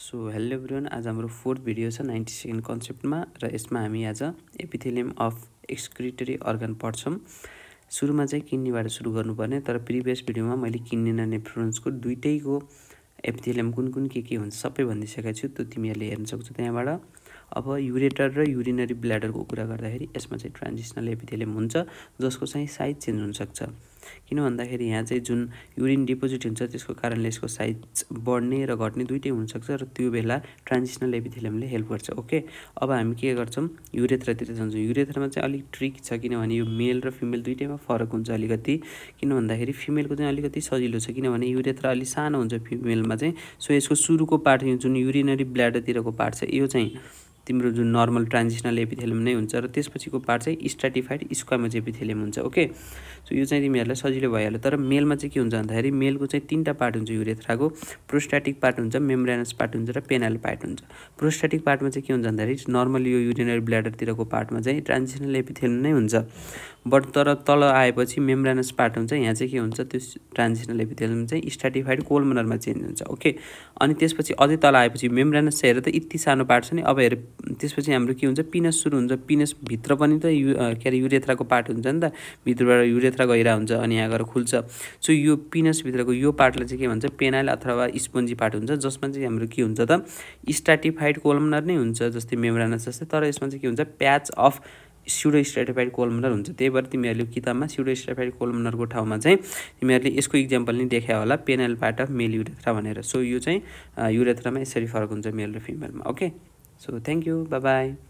so hello everyone आज हाम्रो fourth video छ नाइन्टी सेकेन्ड कन्सेप्टमा र यसमा हामी आज एपिथेलियम अफ एक्सक्रिटरी अर्गन पढ्छौँ सुरुमा चाहिँ किन्नेबाट सुरु गर्नुपर्ने तर प्रिभियस भिडियोमा मैले किन्ने र नेफ्रोन्सको दुइटैको एपिथेलियम कुन कुन के के हुन्छ सबै भनिदिइसकेको छु त्यो तिमीहरूले हेर्न सक्छौ त्यहाँबाट अब युरेटर र युरिनरी ब्ल्याडरको कुरा गर्दाखेरि यसमा चाहिँ ट्रान्जिसनल एपिथेलियम हुन्छ जसको चाहिँ साइज चेन्ज हुनसक्छ किन भन्दाखेरि यहाँ चाहिँ जुन युरिन डिपोजिट हुन्छ त्यसको कारणले यसको साइज बढ्ने र घट्ने दुइटै हुनसक्छ र त्यो बेला ट्रान्जिसनल एपिथेलियमले हेल्प गर्छ ओके अब हामी के गर्छौँ युरेथ्रातिर जान्छौँ युरेथ्रामा चाहिँ अलिक ट्रिक छ किनभने यो मेल र फिमेल दुइटैमा फरक हुन्छ अलिकति किन भन्दाखेरि फिमेलको चाहिँ अलिकति सजिलो छ किनभने युरेथ्रा अलिक सानो हुन्छ फिमेलमा चाहिँ सो यसको सुरुको पार्ट जुन युरिनरी ब्ल्याडरतिरको पार्ट छ यो चाहिँ तिम्रो जुन नर्मल ट्रान्जिसनल एपिथेलियम नै हुन्छ र त्यसपछिको पार्ट चाहिँ स्ट्राटिफाइड स्क्वामेज एपिथेलियम हुन्छ ओके सो यो चाहिँ तिमीहरूलाई सजिलो भइहाल्यो तर मेलमा चाहिँ के हुन्छ भन्दाखेरि मेलको चाहिँ तिनवटा पार्ट हुन्छ युरेथ्राको प्रोस्टाटिक पार्ट हुन्छ मेम्ब्रेनस पार्ट हुन्छ र पेनाल पार्ट हुन्छ प्रोस्ट्याटिक पार्टमा चाहिँ के हुन्छ भन्दाखेरि नर्मल यो युरिनरी ब्ल्याडरतिरको पार्टमा चाहिँ ट्रान्जिसनल एपिथेलियम नै हुन्छ बट तर तल आएपछि मेम्ब्रेनस पार्ट हुन्छ यहाँ चाहिँ के हुन्छ त्यो ट्रान्जिसनल एपिथेलियम चाहिँ स्ट्राटिफाइड कोलमनरमा चेन्ज हुन्छ ओके अनि त्यसपछि अझै तल आएपछि मेम्ब्रेनस चाहिँ हेर त यति सानो पार्ट छ नि अब हेर त्यसपछि हाम्रो के हुन्छ पिनस सुरु हुन्छ पिनसभित्र पनि त यु के अरे युरेथ्राको पार्ट हुन्छ नि त भित्रबाट युरेथ्रा गहिरा हुन्छ अनि यहाँ गएर खुल्छ सो यो पिनसभित्रको यो पार्टलाई चाहिँ के भन्छ पेनाइल अथवा स्पोन्जी पार्ट हुन्छ जसमा चाहिँ हाम्रो के हुन्छ त स्ट्राटिफाइड कोलमनर नै हुन्छ जस्तै मेम्ब्रानस जस्तै तर यसमा चाहिँ के हुन्छ patch of pseudo stratified columnar हुन्छ त्यही भएर तिमीहरूले किताबमा स्युडो स्ट्राफाइड कोलमनरको ठाउँमा चाहिँ तिमीहरूले यसको इक्जाम्पल नै देखायो होला penile part of male urethra भनेर सो यो चाहिँ युरेथ्रामा यसरी फरक हुन्छ मेल र फिमेलमा okay so thank you bye bye